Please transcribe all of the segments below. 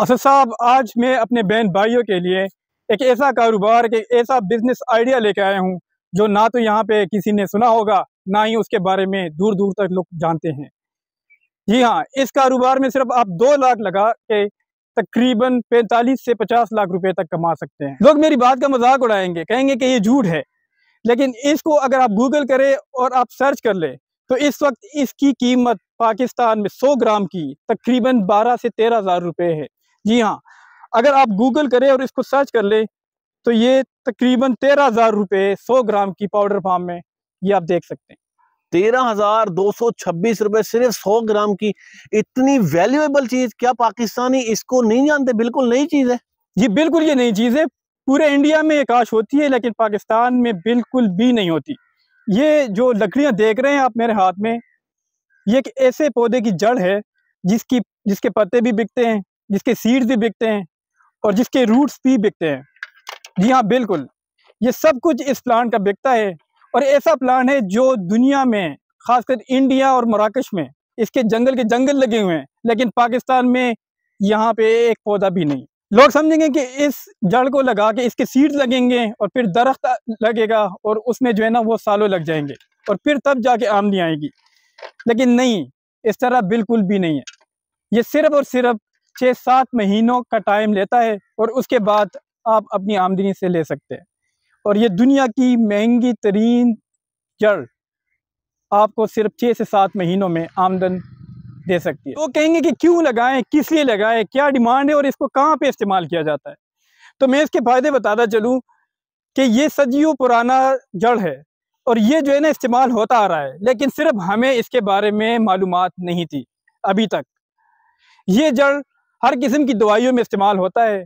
असद साहब आज मैं अपने बहन भाइयों के लिए एक ऐसा कारोबार एक ऐसा बिजनेस आइडिया लेके आया हूँ जो ना तो यहाँ पे किसी ने सुना होगा ना ही उसके बारे में दूर दूर तक लोग जानते हैं जी हाँ इस कारोबार में सिर्फ आप दो लाख लगा के तकरीबन पैंतालीस से पचास लाख रुपए तक कमा सकते हैं लोग मेरी बात का मजाक उड़ाएंगे कहेंगे कि ये झूठ है लेकिन इसको अगर आप गूगल करें और आप सर्च कर ले तो इस वक्त इसकी कीमत पाकिस्तान में 100 ग्राम की तकरीबन 12 से तेरह हज़ार रुपये है जी हाँ अगर आप गूगल करें और इसको सर्च कर ले तो ये तकरीबन तेरह हजार रुपये सौ ग्राम की पाउडर फार्म में ये आप देख सकते हैं तेरह हजार दो सौ छब्बीस रुपए सिर्फ सौ ग्राम की इतनी वैल्यूएबल चीज क्या पाकिस्तानी इसको नहीं जानते बिल्कुल नई चीज है जी बिल्कुल ये नई चीज है पूरे इंडिया में एक काश होती है लेकिन पाकिस्तान में बिल्कुल भी नहीं होती ये जो लकड़ियां देख रहे हैं आप मेरे हाथ में ये एक ऐसे पौधे की जड़ है जिसकी जिसके पत्ते भी बिकते हैं जिसके सीड्स भी बिकते हैं और जिसके रूट्स भी बिकते हैं जी हाँ बिल्कुल ये सब कुछ इस प्लांट का बिकता है और ऐसा प्लांट है जो दुनिया में खासकर इंडिया और मराकश में इसके जंगल के जंगल लगे हुए हैं लेकिन पाकिस्तान में यहाँ पे एक पौधा भी नहीं लोग समझेंगे कि इस जड़ को लगा के इसके सीड्स लगेंगे और फिर दरख्त लगेगा और उसमें जो है ना वो सालों लग जाएंगे और फिर तब जाके आमदनी आएगी लेकिन नहीं इस तरह बिल्कुल भी नहीं है ये सिर्फ और सिर्फ छः सात महीनों का टाइम लेता है और उसके बाद आप अपनी आमदनी से ले सकते हैं और ये दुनिया की महंगी तरीन जड़ आपको सिर्फ छः से सात महीनों में आमदन दे सकती है तो कहेंगे कि क्यों लगाएं किस लिए लगाएं क्या डिमांड है और इसको कहाँ पे इस्तेमाल किया जाता है तो मैं इसके फ़ायदे बताता चलूँ कि ये सदियों पुराना जड़ है और ये जो है ना इस्तेमाल होता आ रहा है लेकिन सिर्फ हमें इसके बारे में मालूम नहीं थी अभी तक ये जड़ हर किस्म की दवाइयों में इस्तेमाल होता है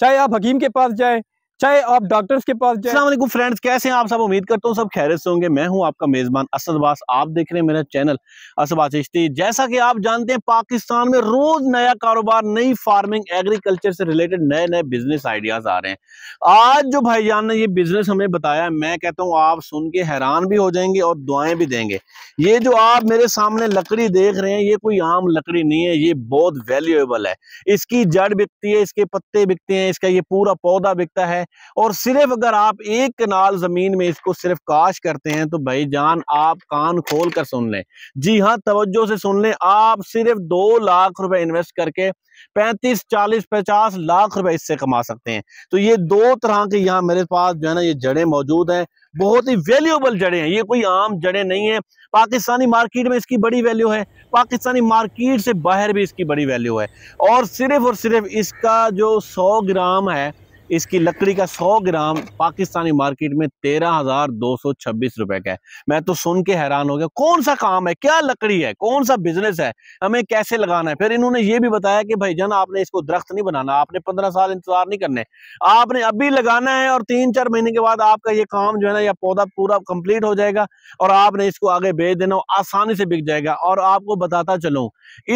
चाहे आप हकीम के पास जाए चाहे आप डॉक्टर्स के पास जाए फ्रेंड्स कैसे हैं आप सब उम्मीद करता हूँ सब खैरत से होंगे मैं हूँ आपका मेजबान असदबास आप देख रहे हैं मेरा चैनल असदबास इश्ती जैसा कि आप जानते हैं पाकिस्तान में रोज नया कारोबार नई फार्मिंग एग्रीकल्चर से रिलेटेड नए नए बिजनेस आइडियाज आ रहे हैं आज जो भाईजान ने ये बिजनेस हमें बताया मैं कहता हूँ आप सुन के हैरान भी हो जाएंगे और दुआएं भी देंगे ये जो आप मेरे सामने लकड़ी देख रहे हैं ये कोई आम लकड़ी नहीं है ये बहुत वैल्यूएबल है इसकी जड़ बिकती है इसके पत्ते बिकते हैं इसका ये पूरा पौधा बिकता है और सिर्फ अगर आप एक कनाल ज़मीन में इसको सिर्फ काश करते हैं तो भाई जान आप कान खोल कर सुन लें जी हाँ तवज्जो से सुन लें आप सिर्फ दो लाख रुपए इन्वेस्ट करके पैंतीस चालीस पचास लाख रुपए इससे कमा सकते हैं तो ये दो तरह के यहाँ मेरे पास जो है ना ये जड़ें मौजूद हैं बहुत ही वैल्यूएबल जड़ें हैं ये कोई आम जड़ें नहीं है पाकिस्तानी मार्केट में इसकी बड़ी वैल्यू है पाकिस्तानी मार्केट से बाहर भी इसकी बड़ी वैल्यू है और सिर्फ और सिर्फ इसका जो सौ ग्राम है इसकी लकड़ी का 100 ग्राम पाकिस्तानी मार्केट में तेरह हजार दो सौ छब्बीस रुपए का है मैं तो सुन के हैरान हो गया कौन सा काम है क्या लकड़ी है कौन सा बिजनेस है हमें कैसे लगाना है फिर इन्होंने ये भी बताया कि भाई जान आपने इसको दरख्त नहीं बनाना आपने पंद्रह साल इंतजार नहीं करने आपने अभी लगाना है और तीन चार महीने के बाद आपका ये काम जो है ना यह पौधा पूरा कंप्लीट हो जाएगा और आपने इसको आगे बेच देना आसानी से बिक जाएगा और आपको बताता चलो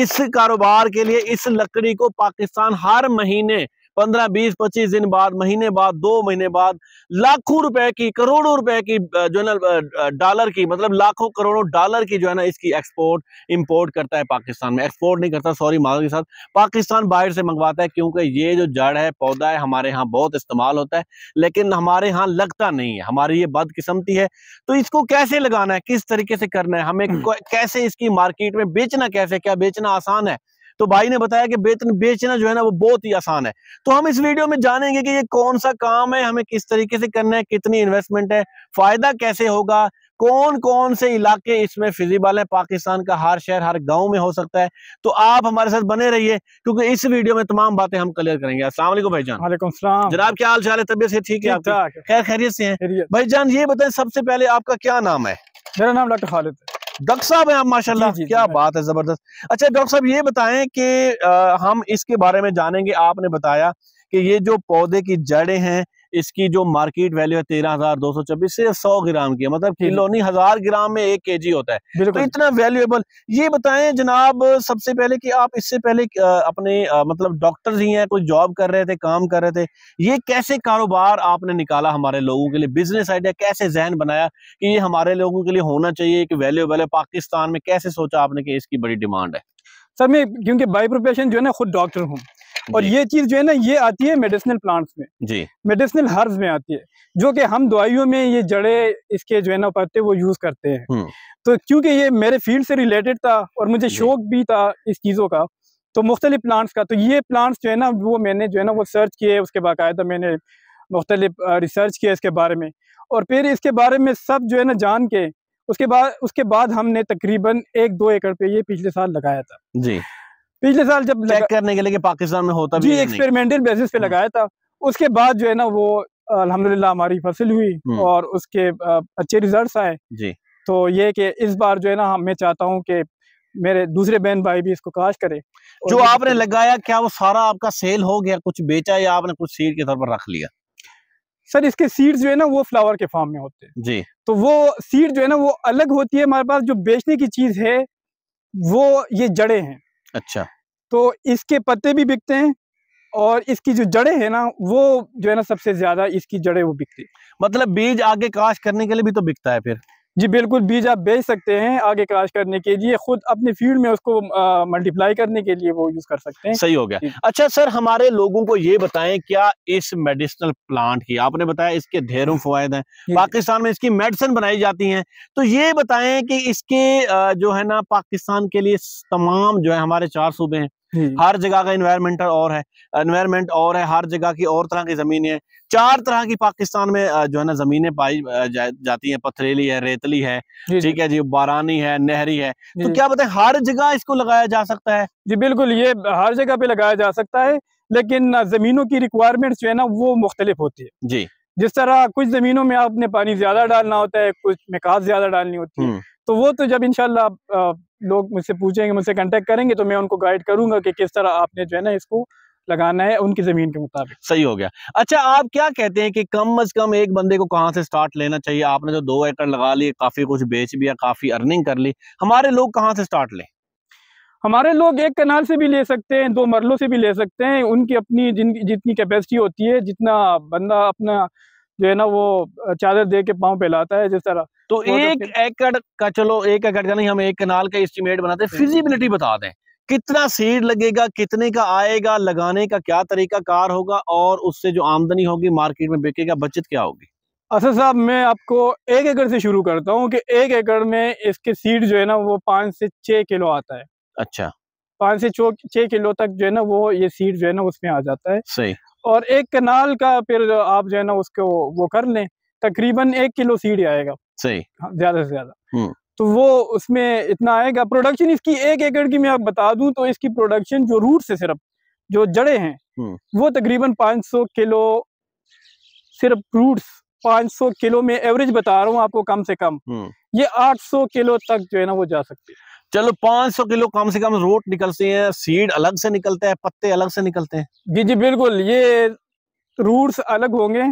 इस कारोबार के लिए इस लकड़ी को पाकिस्तान हर महीने पंद्रह बीस पच्चीस दिन बाद महीने बाद दो महीने बाद लाखों रुपए की करोड़ों रुपए की जो है ना डॉलर की मतलब लाखों करोड़ों डॉलर की जो है ना इसकी एक्सपोर्ट इम्पोर्ट करता है पाकिस्तान में एक्सपोर्ट नहीं करता सॉरी माल के साथ पाकिस्तान बाहर से मंगवाता है क्योंकि ये जो जड़ है पौधा है हमारे यहाँ बहुत इस्तेमाल होता है लेकिन हमारे यहाँ लगता नहीं है हमारी ये बदकिस्मती है तो इसको कैसे लगाना है किस तरीके से करना है हमें हम्म। कैसे इसकी मार्केट में बेचना कैसे क्या बेचना आसान है तो भाई ने बताया कि बेतन बेचना जो है ना वो बहुत ही आसान है तो हम इस वीडियो में जानेंगे कि ये कौन सा काम है हमें किस तरीके से करना है कितनी इन्वेस्टमेंट है फायदा कैसे होगा कौन कौन से इलाके इसमें फिजिबल है पाकिस्तान का हर शहर हर गांव में हो सकता है तो आप हमारे साथ बने रहिए क्योंकि इस वीडियो में तमाम बातें हम क्लियर करेंगे असला जान वालेकुम जनाब क्या हाल चाल है तबियत से ठीक है खैर खैरियत से है भाई जान ये बताएं सबसे पहले आपका क्या नाम है मेरा नाम डॉक्टर खालिद डॉक्टर साहब हैं आप माशाल्लाह क्या जी, बात है जबरदस्त अच्छा डॉक्टर साहब ये बताएं कि हम इसके बारे में जानेंगे आपने बताया कि ये जो पौधे की जड़ें हैं इसकी जो मार्केट वैल्यू है तेरह हजार दो सौ छब्बीस सिर्फ सौ ग्राम की है मतलब किलो नहीं हजार ग्राम में एक के जी होता है तो इतना वैल्यूएबल ये बताएं जनाब सबसे पहले कि आप इससे पहले अपने मतलब डॉक्टर ही हैं कोई जॉब कर रहे थे काम कर रहे थे ये कैसे कारोबार आपने निकाला हमारे लोगों के लिए बिजनेस आइडिया कैसे जहन बनाया कि ये हमारे लोगों के लिए होना चाहिए एक वैल्यूएबल है पाकिस्तान में कैसे सोचा आपने कि इसकी बड़ी डिमांड है सर मैं क्योंकि बाई प्रोफेशन जो है ना खुद डॉक्टर हूँ और ये चीज जो है ना ये आती है मेडिसिनल प्लांट्स में जी मेडिसिनल हर्ब्स में आती है जो कि हम दवाइयों में ये जड़े इसके जो है ना पत्ते वो यूज करते हैं हम्म। तो क्योंकि ये मेरे फील्ड से रिलेटेड था और मुझे शौक भी था इस चीजों का तो मुख्तलिफ प्लांट्स का तो ये प्लांट्स जो है ना वो मैंने जो है ना वो सर्च किए उसके बाकायदा मैंने मुख्तलिफ रिसर्च किया इसके बारे में और फिर इसके बारे में सब जो है ना जान के उसके बाद उसके बाद हमने तकरीबन एक दो एकड़ पे ये पिछले साल लगाया था जी पिछले साल जब चेक करने के लिए पाकिस्तान में होता जी एक्सपेरिमेंटल बेसिस पे हम्म। लगाया था उसके बाद जो है ना वो अल्हम्दुलिल्लाह हमारी फसल हुई हम्म। और उसके अच्छे रिजल्ट्स आए जी तो ये कि इस बार जो है ना मैं चाहता हूँ कि मेरे दूसरे बहन भाई भी इसको काश करे जो आपने लगाया क्या वो सारा आपका सेल हो गया कुछ बेचा या आपने कुछ सीड के तौर पर रख लिया सर इसके सीड्स जो है ना वो फ्लावर के फार्म में होते हैं जी तो वो सीड जो है ना वो अलग होती है हमारे पास जो बेचने की चीज है वो ये जड़े हैं अच्छा तो इसके पत्ते भी बिकते हैं और इसकी जो जड़े है ना वो जो है ना सबसे ज्यादा इसकी जड़े वो बिकती मतलब बीज आगे काश करने के लिए भी तो बिकता है फिर जी बिल्कुल बीज आप बेच सकते हैं आगे क्रॉस करने के लिए खुद अपने फील्ड में उसको मल्टीप्लाई करने के लिए वो यूज कर सकते हैं सही हो गया अच्छा सर हमारे लोगों को ये बताएं क्या इस मेडिसिनल प्लांट की आपने बताया इसके ढेरों फवायद हैं पाकिस्तान में इसकी मेडिसिन बनाई जाती हैं तो ये बताएं कि इसके जो है ना पाकिस्तान के लिए तमाम जो है हमारे चार सूबे हैं हर जगह का इन्वायरमेंट और है इन्वायरमेंट और है हर जगह की और तरह की जमीन है चार तरह की पाकिस्तान में जो है ना जमीनें पाई जा, जाती हैं पथरीली है रेतली है ठीक है जी बारानी है नहरी है तो क्या बताए हर जगह इसको लगाया जा सकता है जी बिल्कुल ये हर जगह पे लगाया जा सकता है लेकिन जमीनों की रिक्वायरमेंट जो है ना वो मुख्तलिफ होती है जी जिस तरह कुछ जमीनों में आपने पानी ज्यादा डालना होता है कुछ मिकास ज्यादा डालनी होती है हम्म। तो वो तो जब इनशाला लोग मुझसे पूछेंगे मुझसे कांटेक्ट करेंगे तो मैं उनको गाइड करूंगा कि किस तरह आपने जो है ना इसको लगाना है उनकी जमीन के मुताबिक सही हो गया अच्छा आप क्या कहते हैं कि कम अज कम एक बंदे को कहाँ से स्टार्ट लेना चाहिए आपने जो तो दो एकड़ लगा लिए काफी कुछ बेच भी काफी अर्निंग कर ली हमारे लोग कहाँ से स्टार्ट लें हमारे लोग एक कनाल से भी ले सकते हैं दो मरलों से भी ले सकते हैं उनकी अपनी जिन जितनी कैपेसिटी होती है जितना बंदा अपना जो है ना वो चादर दे के पाँव फैलाता है जिस तरह तो, तो एक एकड़ का चलो एक एकड़ का नहीं हम एक कनाल का एस्टिमेट बनाते हैं फिजिबिलिटी हम्म। बता दें कितना सीड लगेगा कितने का आएगा लगाने का क्या तरीका कार होगा और उससे जो आमदनी होगी मार्केट में बिकेगा बचत क्या होगी असर अच्छा साहब मैं आपको एक एकड़ से शुरू करता हूँ कि एक एकड़ में इसके सीड जो है ना वो पाँच से छः किलो आता है अच्छा पाँच से छः किलो तक जो है ना वो ये सीड जो है ना उसमें आ जाता है सही और एक कनाल का फिर आप जो है ना उसको वो कर लें तकरीबन एक किलो सीड आएगा सही हाँ, ज्यादा से ज्यादा हम्म। तो वो उसमें इतना आएगा प्रोडक्शन इसकी एक एकड़ की मैं आप बता दूं तो इसकी प्रोडक्शन जो रूट से सिर्फ जो जड़े हैं हम्म। वो तकरीबन 500 किलो सिर्फ रूट्स 500 किलो में एवरेज बता रहा हूँ आपको कम से कम हम्म। ये 800 किलो तक जो है ना वो जा सकती है चलो 500 किलो कम से कम रोट निकलते हैं सीड अलग से निकलते हैं पत्ते अलग से निकलते हैं जी जी बिल्कुल ये रूट्स अलग होंगे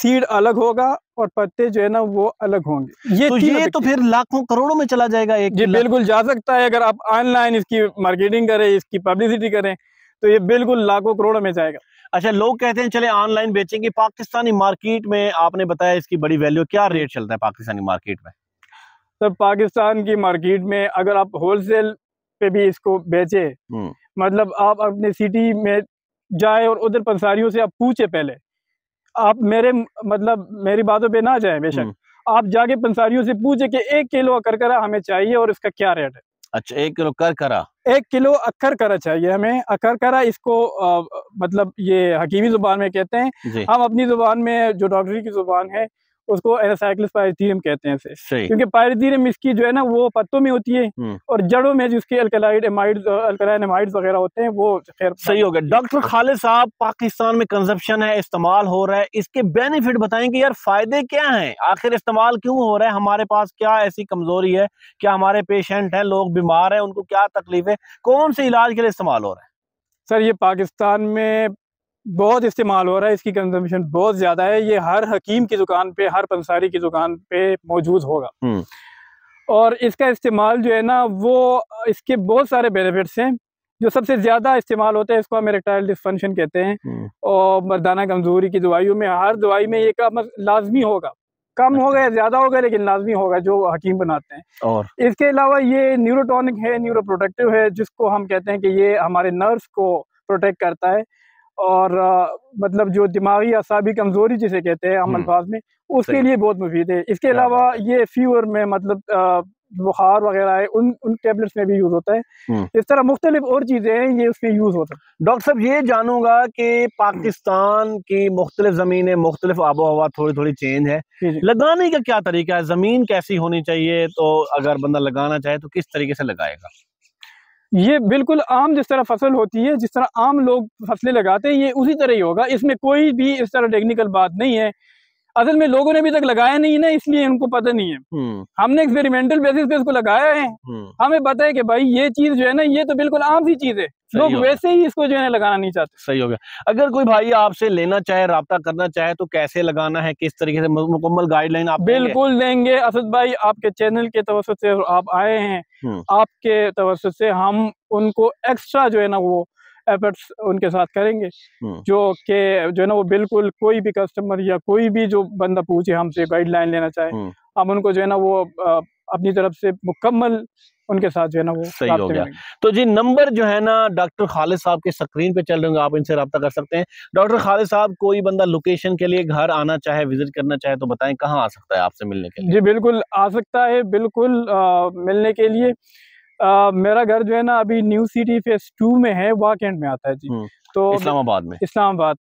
सीड अलग होगा और पत्ते जो है ना वो अलग होंगे ये तो ये तो फिर लाखों करोड़ों में चला जाएगा एक जी बिल्कुल जा सकता है अगर आप ऑनलाइन इसकी मार्केटिंग करें इसकी पब्लिसिटी करें तो ये बिल्कुल लाखों करोड़ों में जाएगा अच्छा लोग कहते हैं चले ऑनलाइन बेचेंगे पाकिस्तानी मार्केट में आपने बताया इसकी बड़ी वैल्यू क्या रेट चलता है पाकिस्तानी मार्केट में तो पाकिस्तान की मार्केट में अगर आप होलसेल पे भी इसको बेचे हम्म। मतलब आप अपने सिटी में जाए और उधर पंसारियों से आप पूछे पहले आप मेरे मतलब मेरी बातों पे ना जाए बेशक हम्म। आप जाके पंसारियों से पूछे कि एक किलो करकरा हमें चाहिए और इसका क्या रेट है अच्छा एक किलो करकरा एक किलो अखर करा चाहिए हमें अकर करा इसको आ, मतलब ये हकीमी जुबान में कहते हैं हम अपनी जुबान में जो डॉक्टरी की जुबान है उसको एनासाइक्लिस पायरथीरियम कहते हैं क्योंकि पायरथीरियम इसकी जो है ना वो पत्तों में होती है हम्म। और जड़ों में जिसके अल्कलाइड एमाइड्स अल्कलाइन एमाइड्स वगैरह होते हैं वो खैर सही हो गया डॉक्टर खालिद साहब पाकिस्तान में कंजप्शन है इस्तेमाल हो रहा है इसके बेनिफिट बताएं कि यार फायदे क्या है आखिर इस्तेमाल क्यों हो रहा है हमारे पास क्या ऐसी कमजोरी है क्या हमारे पेशेंट है लोग बीमार है उनको क्या तकलीफ है कौन से इलाज के लिए इस्तेमाल हो रहा है सर ये पाकिस्तान में बहुत इस्तेमाल हो रहा है इसकी कंजम्पशन बहुत ज़्यादा है ये हर हकीम की दुकान पे हर पंसारी की दुकान पे मौजूद होगा हम्म। और इसका इस्तेमाल जो है ना वो इसके बहुत सारे बेनिफिट्स हैं जो सबसे ज़्यादा इस्तेमाल होता है इसको हम इरेक्टाइल डिस्फंक्शन कहते हैं हम्म। और मर्दाना कमजोरी की दवाइयों में हर दवाई में ये कम लाजमी होगा कम होगा या अच्छा। ज़्यादा होगा लेकिन लाजमी होगा जो हकीम बनाते हैं और इसके अलावा ये न्यूरोटॉनिक है न्यूरो प्रोटेक्टिव है जिसको हम कहते हैं कि ये हमारे नर्व्स को प्रोटेक्ट करता है और आ, मतलब जो दिमागी असाबी कमज़ोरी जिसे कहते हैं आम अल्फाज में उसके लिए बहुत मुफीद है इसके अलावा ये फीवर में मतलब बुखार वगैरह है उन उन टेबलेट्स में भी यूज़ होता है इस तरह मुख्तलिफ और चीज़ें हैं ये उसमें यूज़ होता है डॉक्टर साहब ये जानूंगा कि पाकिस्तान की मुख्तलिफ ज़मीनें मुख्तलिफ आबो हवा थोड़ी थोड़ी चेंज है लगाने का क्या तरीका है ज़मीन कैसी होनी चाहिए तो अगर बंदा लगाना चाहे तो किस तरीके से लगाएगा ये बिल्कुल आम जिस तरह फसल होती है जिस तरह आम लोग फसलें लगाते हैं ये उसी तरह ही होगा इसमें कोई भी इस तरह टेक्निकल बात नहीं है असल में लोगों ने अभी तक लगाया नहीं ना इसलिए उनको पता नहीं है हम्म। हमने एक्सपेरिमेंटल बेसिस पे इसको लगाया है हम्म। हमें पता है कि भाई ये चीज जो है ना ये तो बिल्कुल आम सी चीज है लोग वैसे ही इसको जो है लगाना नहीं चाहते सही हो गया अगर कोई भाई आपसे लेना चाहे रहा करना चाहे तो कैसे लगाना है किस तरीके से मुकम्मल गाइडलाइन आप बिल्कुल देंगे असद भाई आपके चैनल के तवसत से आप आए हैं हम्म। आपके तवसत से हम उनको एक्स्ट्रा जो है ना वो एफर्ट्स उनके साथ करेंगे हम्म। जो के जो है ना वो बिल्कुल कोई भी कस्टमर या कोई भी जो बंदा पूछे हमसे गाइडलाइन लेना चाहे हम्म। हम उनको जो है ना वो अपनी तरफ से मुकम्मल उनके साथ जो है ना वो सही हो गया तो जी नंबर जो है ना डॉक्टर खालिद साहब के स्क्रीन पे चल रहे होंगे आप इनसे रब्ता कर सकते हैं डॉक्टर खालिद साहब कोई बंदा लोकेशन के लिए घर आना चाहे विजिट करना चाहे तो बताएं कहाँ आ सकता है आपसे मिलने के लिए जी बिल्कुल आ सकता है बिल्कुल आ, मिलने के लिए आ, मेरा घर जो है ना अभी न्यू सिटी फेस टू में है एंड में आता है जी हम्म। तो इस्लामाबाद में इस्लामाबाद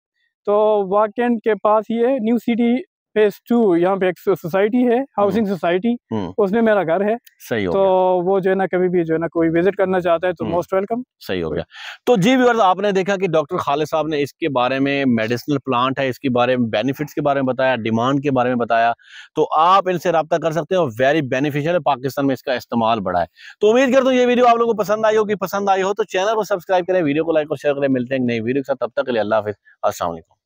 तो वाकेंड के पास ही है न्यू सिटी फेज टू यहाँ पे एक सोसाइटी है हाउसिंग हम्म। सोसाइटी हम्म। उसमें मेरा घर है सही हो तो वो जो है ना कभी भी जो है ना कोई विजिट करना चाहता है तो मोस्ट वेलकम सही हो गया तो जी भी आपने देखा कि डॉक्टर खालिद साहब ने इसके बारे में मेडिसिनल प्लांट है इसके बारे में बेनिफिट्स के बारे में बताया डिमांड के बारे में बताया तो आप इनसे रब्ता कर सकते हैं और वेरी बेनिफिशियल है पाकिस्तान में इसका इस्तेमाल बढ़ा है तो उम्मीद करता हूँ ये वीडियो आप लोगों को पसंद आई होगी पसंद आई हो तो चैनल को सब्सक्राइब करें वीडियो को लाइक और शेयर करें मिलते हैं नई वीडियो के साथ तब तक के लिए अल्लाह हाफिज असल